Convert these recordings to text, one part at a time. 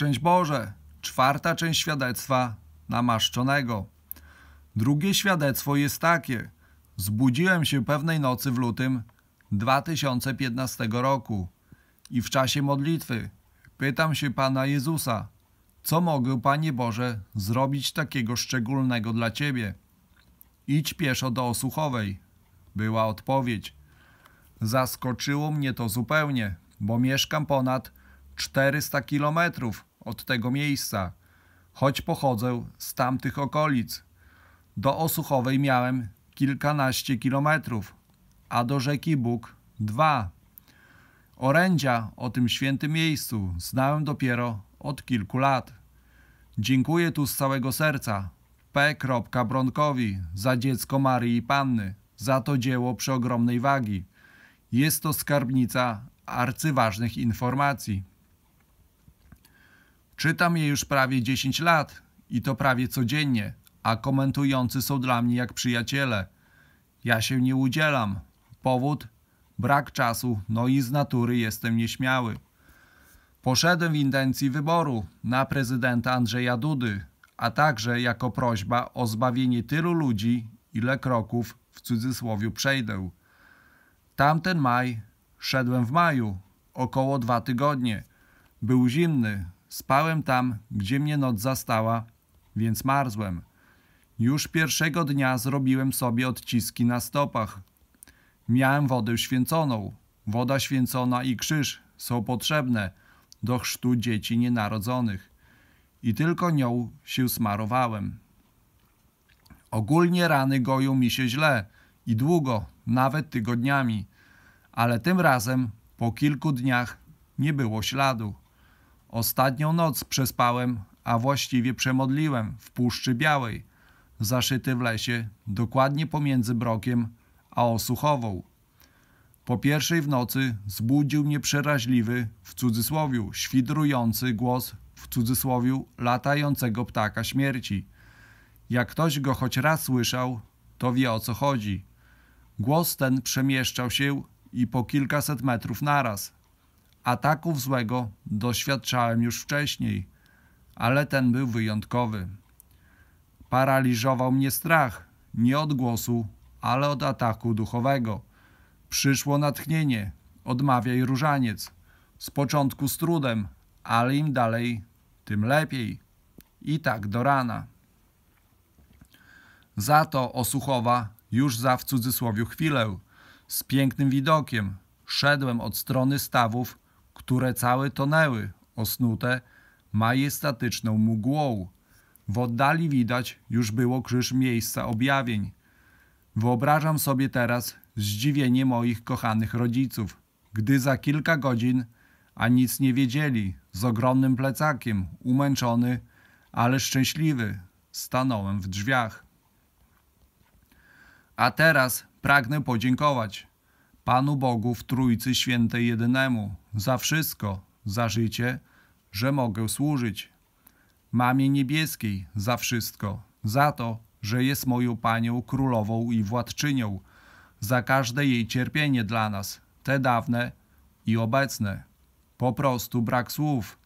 Szczęść Boże! Czwarta część świadectwa namaszczonego. Drugie świadectwo jest takie. Zbudziłem się pewnej nocy w lutym 2015 roku i w czasie modlitwy pytam się Pana Jezusa, co mogę, Panie Boże, zrobić takiego szczególnego dla Ciebie? Idź pieszo do Osuchowej. Była odpowiedź. Zaskoczyło mnie to zupełnie, bo mieszkam ponad 400 kilometrów od tego miejsca, choć pochodzę z tamtych okolic. Do Osuchowej miałem kilkanaście kilometrów, a do rzeki Bóg dwa. Orędzia o tym świętym miejscu znałem dopiero od kilku lat. Dziękuję tu z całego serca P. Bronkowi za dziecko Marii i Panny, za to dzieło przy ogromnej wagi. Jest to skarbnica arcyważnych informacji. Czytam je już prawie 10 lat i to prawie codziennie, a komentujący są dla mnie jak przyjaciele. Ja się nie udzielam. Powód? Brak czasu, no i z natury jestem nieśmiały. Poszedłem w intencji wyboru na prezydenta Andrzeja Dudy, a także jako prośba o zbawienie tylu ludzi, ile kroków w cudzysłowie przejdę. Tamten maj szedłem w maju, około dwa tygodnie. Był zimny, Spałem tam, gdzie mnie noc zastała, więc marzłem. Już pierwszego dnia zrobiłem sobie odciski na stopach. Miałem wodę święconą. Woda święcona i krzyż są potrzebne do chrztu dzieci nienarodzonych. I tylko nią się smarowałem. Ogólnie rany goją mi się źle i długo, nawet tygodniami, ale tym razem po kilku dniach nie było śladu. Ostatnią noc przespałem, a właściwie przemodliłem w Puszczy Białej, zaszyty w lesie, dokładnie pomiędzy Brokiem a Osuchową. Po pierwszej w nocy zbudził mnie przeraźliwy, w cudzysłowiu, świdrujący głos, w cudzysłowiu, latającego ptaka śmierci. Jak ktoś go choć raz słyszał, to wie o co chodzi. Głos ten przemieszczał się i po kilkaset metrów naraz, Ataków złego doświadczałem już wcześniej, ale ten był wyjątkowy. Paraliżował mnie strach, nie od głosu, ale od ataku duchowego. Przyszło natchnienie, odmawiaj różaniec. Z początku z trudem, ale im dalej, tym lepiej. I tak do rana. Za to Osuchowa już za w cudzysłowie chwilę, z pięknym widokiem, szedłem od strony stawów które całe tonęły, osnute majestatyczną mgłą. W oddali widać już było krzyż miejsca objawień. Wyobrażam sobie teraz zdziwienie moich kochanych rodziców, gdy za kilka godzin, a nic nie wiedzieli, z ogromnym plecakiem, umęczony, ale szczęśliwy, stanąłem w drzwiach. A teraz pragnę podziękować Panu Bogu w Trójcy Świętej Jedynemu za wszystko, za życie, że mogę służyć. Mamie Niebieskiej za wszystko, za to, że jest moją panią, królową i władczynią, za każde jej cierpienie dla nas, te dawne i obecne. Po prostu brak słów.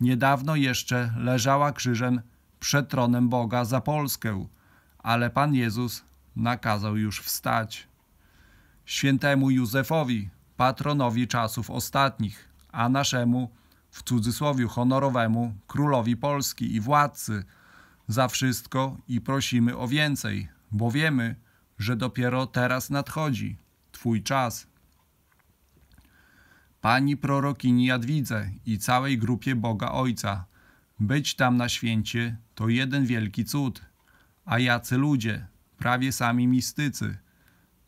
Niedawno jeszcze leżała krzyżem przed tronem Boga za Polskę, ale Pan Jezus nakazał już wstać. Świętemu Józefowi patronowi czasów ostatnich, a naszemu, w cudzysłowie honorowemu, królowi Polski i władcy, za wszystko i prosimy o więcej, bo wiemy, że dopiero teraz nadchodzi Twój czas. Pani prorokini Jadwidze i całej grupie Boga Ojca, być tam na święcie to jeden wielki cud, a jacy ludzie, prawie sami mistycy,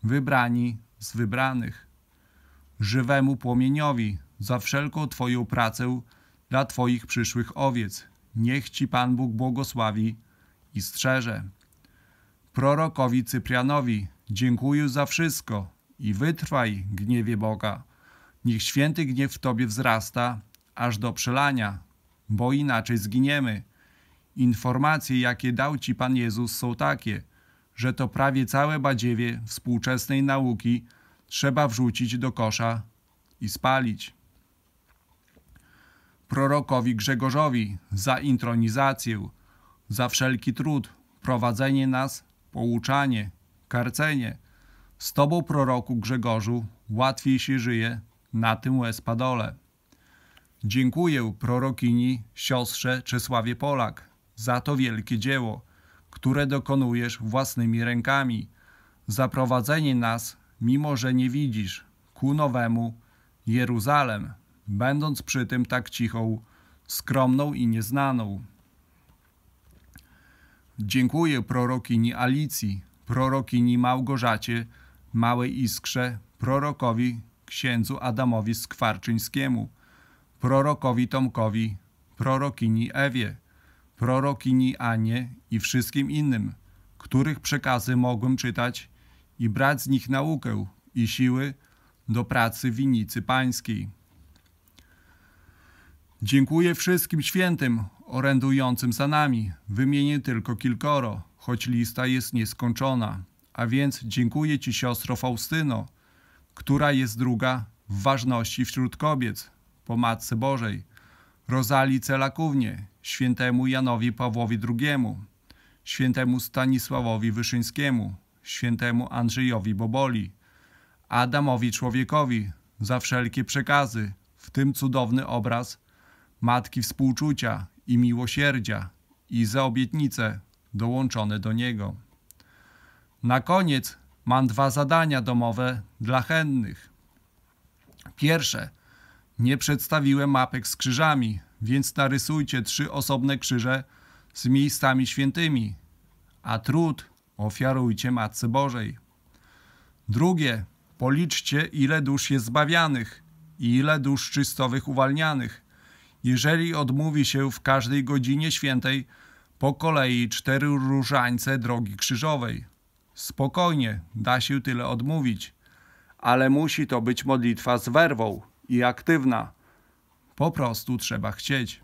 wybrani z wybranych żywemu płomieniowi za wszelką Twoją pracę dla Twoich przyszłych owiec. Niech Ci Pan Bóg błogosławi i strzeże. Prorokowi Cyprianowi dziękuję za wszystko i wytrwaj gniewie Boga. Niech święty gniew w Tobie wzrasta aż do przelania, bo inaczej zginiemy. Informacje, jakie dał Ci Pan Jezus są takie, że to prawie całe badziewie współczesnej nauki – trzeba wrzucić do kosza i spalić. Prorokowi Grzegorzowi za intronizację, za wszelki trud, prowadzenie nas, pouczanie, karcenie. Z Tobą, proroku Grzegorzu, łatwiej się żyje na tym łespadole. Dziękuję prorokini siostrze Czesławie Polak za to wielkie dzieło, które dokonujesz własnymi rękami, za prowadzenie nas mimo że nie widzisz, ku nowemu Jeruzalem, będąc przy tym tak cichą, skromną i nieznaną. Dziękuję prorokini Alicji, prorokini Małgorzacie, Małej Iskrze, prorokowi księdzu Adamowi Skwarczyńskiemu, prorokowi Tomkowi, prorokini Ewie, prorokini Anie i wszystkim innym, których przekazy mogłem czytać i brać z nich naukę i siły do pracy winnicy pańskiej. Dziękuję wszystkim świętym orędującym za nami. Wymienię tylko kilkoro, choć lista jest nieskończona. A więc dziękuję Ci siostro Faustyno, która jest druga w ważności wśród kobiet, po Matce Bożej, Rozali Celakównie, świętemu Janowi Pawłowi II, świętemu Stanisławowi Wyszyńskiemu, świętemu Andrzejowi Boboli, Adamowi człowiekowi za wszelkie przekazy, w tym cudowny obraz Matki Współczucia i Miłosierdzia i za obietnice dołączone do niego. Na koniec mam dwa zadania domowe dla hennych. Pierwsze, nie przedstawiłem mapek z krzyżami, więc narysujcie trzy osobne krzyże z miejscami świętymi, a trud ofiarujcie Matce Bożej. Drugie, policzcie, ile dusz jest zbawianych i ile dusz czystowych uwalnianych. Jeżeli odmówi się w każdej godzinie świętej po kolei cztery różańce drogi krzyżowej. Spokojnie, da się tyle odmówić, ale musi to być modlitwa z werwą i aktywna. Po prostu trzeba chcieć.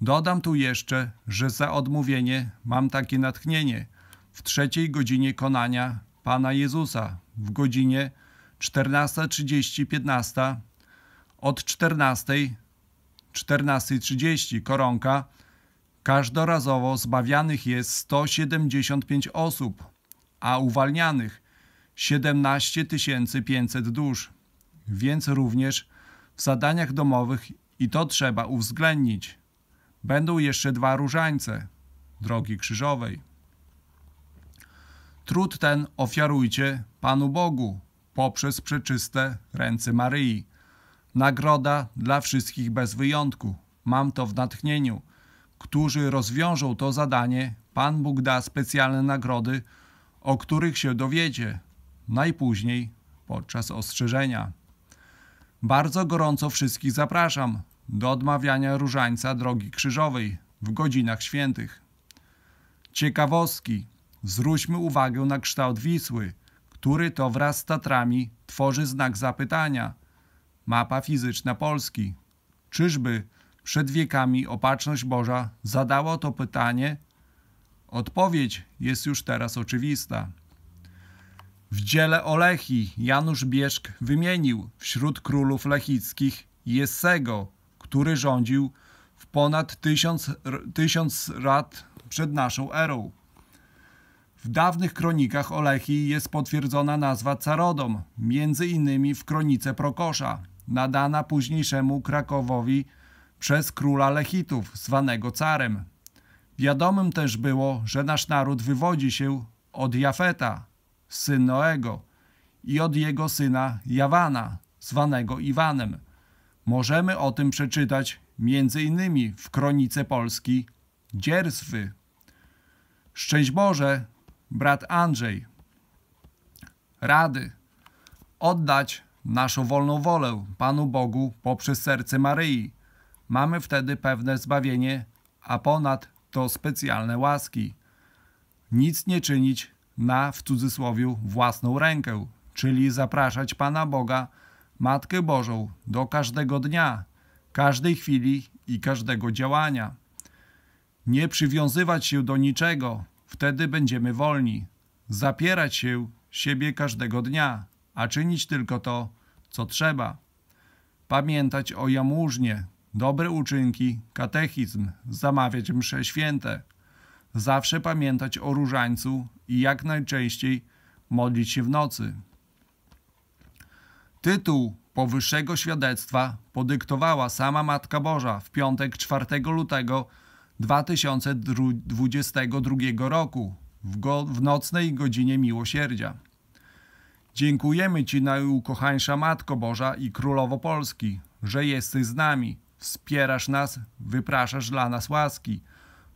Dodam tu jeszcze, że za odmówienie mam takie natchnienie – w trzeciej godzinie konania Pana Jezusa, w godzinie 14.30-15, od 14.00 14.30 koronka, każdorazowo zbawianych jest 175 osób, a uwalnianych 17 500 dusz. Więc również w zadaniach domowych i to trzeba uwzględnić. Będą jeszcze dwa różańce drogi krzyżowej. Trud ten ofiarujcie Panu Bogu poprzez przeczyste ręce Maryi. Nagroda dla wszystkich bez wyjątku. Mam to w natchnieniu. Którzy rozwiążą to zadanie, Pan Bóg da specjalne nagrody, o których się dowiecie, najpóźniej podczas ostrzeżenia. Bardzo gorąco wszystkich zapraszam do odmawiania różańca Drogi Krzyżowej w godzinach świętych. Ciekawostki – Zwróćmy uwagę na kształt Wisły, który to wraz z Tatrami tworzy znak zapytania. Mapa fizyczna Polski. Czyżby przed wiekami opatrzność Boża zadała to pytanie? Odpowiedź jest już teraz oczywista. W dziele o Lechi Janusz Bieszk wymienił wśród królów lechickich Jessego, który rządził w ponad tysiąc, tysiąc lat przed naszą erą. W dawnych kronikach Olechi jest potwierdzona nazwa Carodom, między innymi w kronice Prokosza, nadana późniejszemu Krakowowi przez króla Lechitów, zwanego Carem. Wiadomym też było, że nasz naród wywodzi się od Jafeta, syn Noego, i od jego syna Jawana, zwanego Iwanem. Możemy o tym przeczytać między innymi w kronice Polski Dzierzwy. Szczęść Boże, brat Andrzej, rady oddać naszą wolną wolę Panu Bogu poprzez serce Maryi. Mamy wtedy pewne zbawienie, a ponad to specjalne łaski. Nic nie czynić na, w cudzysłowie, własną rękę, czyli zapraszać Pana Boga, Matkę Bożą, do każdego dnia, każdej chwili i każdego działania. Nie przywiązywać się do niczego, Wtedy będziemy wolni, zapierać się siebie każdego dnia, a czynić tylko to, co trzeba. Pamiętać o jamużnie, dobre uczynki, katechizm, zamawiać msze święte. Zawsze pamiętać o różańcu i jak najczęściej modlić się w nocy. Tytuł powyższego świadectwa podyktowała sama Matka Boża w piątek 4 lutego 2022 roku w, go, w nocnej godzinie miłosierdzia. Dziękujemy Ci, najukochańsza Matko Boża i Królowo Polski, że jesteś z nami, wspierasz nas, wypraszasz dla nas łaski,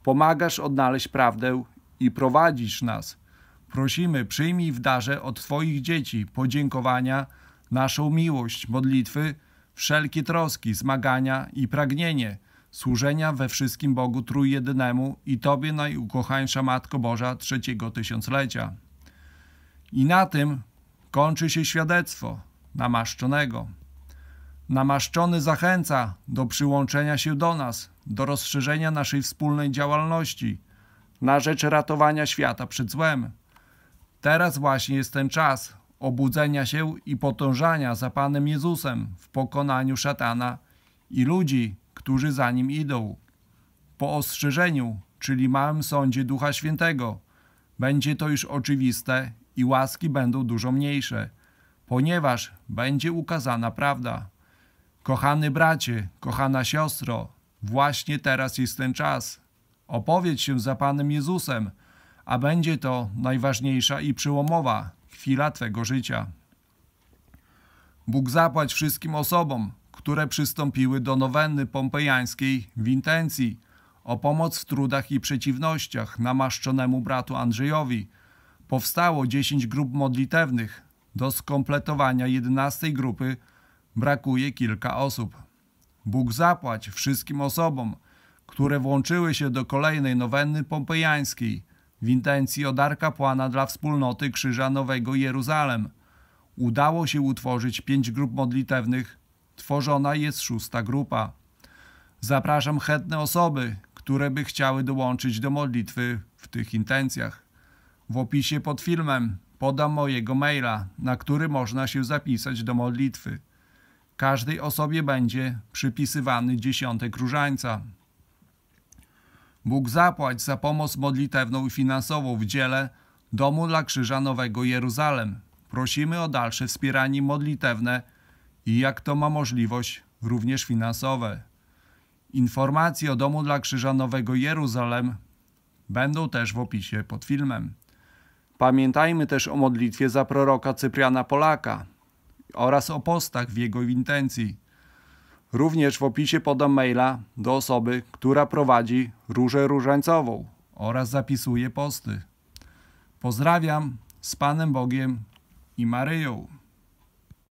pomagasz odnaleźć prawdę i prowadzisz nas. Prosimy, przyjmij w darze od Twoich dzieci podziękowania, naszą miłość, modlitwy, wszelkie troski, zmagania i pragnienie – służenia we wszystkim Bogu Trójjedynemu i Tobie najukochańsza Matko Boża trzeciego tysiąclecia. I na tym kończy się świadectwo namaszczonego. Namaszczony zachęca do przyłączenia się do nas, do rozszerzenia naszej wspólnej działalności na rzecz ratowania świata przed złem. Teraz właśnie jest ten czas obudzenia się i potążania za Panem Jezusem w pokonaniu szatana i ludzi, którzy za nim idą. Po ostrzeżeniu, czyli małym sądzie Ducha Świętego, będzie to już oczywiste i łaski będą dużo mniejsze, ponieważ będzie ukazana prawda. Kochany bracie, kochana siostro, właśnie teraz jest ten czas. Opowiedz się za Panem Jezusem, a będzie to najważniejsza i przełomowa chwila Twego życia. Bóg zapłać wszystkim osobom, które przystąpiły do nowenny pompejańskiej w intencji o pomoc w trudach i przeciwnościach namaszczonemu bratu Andrzejowi. Powstało 10 grup modlitewnych. Do skompletowania 11 grupy brakuje kilka osób. Bóg zapłać wszystkim osobom, które włączyły się do kolejnej nowenny pompejańskiej w intencji odarka płana dla wspólnoty Krzyża Nowego Jeruzalem. Udało się utworzyć pięć grup modlitewnych Tworzona jest szósta grupa. Zapraszam chętne osoby, które by chciały dołączyć do modlitwy w tych intencjach. W opisie pod filmem podam mojego maila, na który można się zapisać do modlitwy. Każdej osobie będzie przypisywany dziesiątek różańca. Bóg zapłać za pomoc modlitewną i finansową w dziele Domu dla Krzyża Nowego Jeruzalem. Prosimy o dalsze wspieranie modlitewne i jak to ma możliwość również finansowe. Informacje o Domu dla Krzyża Nowego Jeruzalem będą też w opisie pod filmem. Pamiętajmy też o modlitwie za proroka Cypriana Polaka oraz o postach w jego intencji. Również w opisie podam maila do osoby, która prowadzi Różę Różańcową oraz zapisuje posty. Pozdrawiam z Panem Bogiem i Maryją.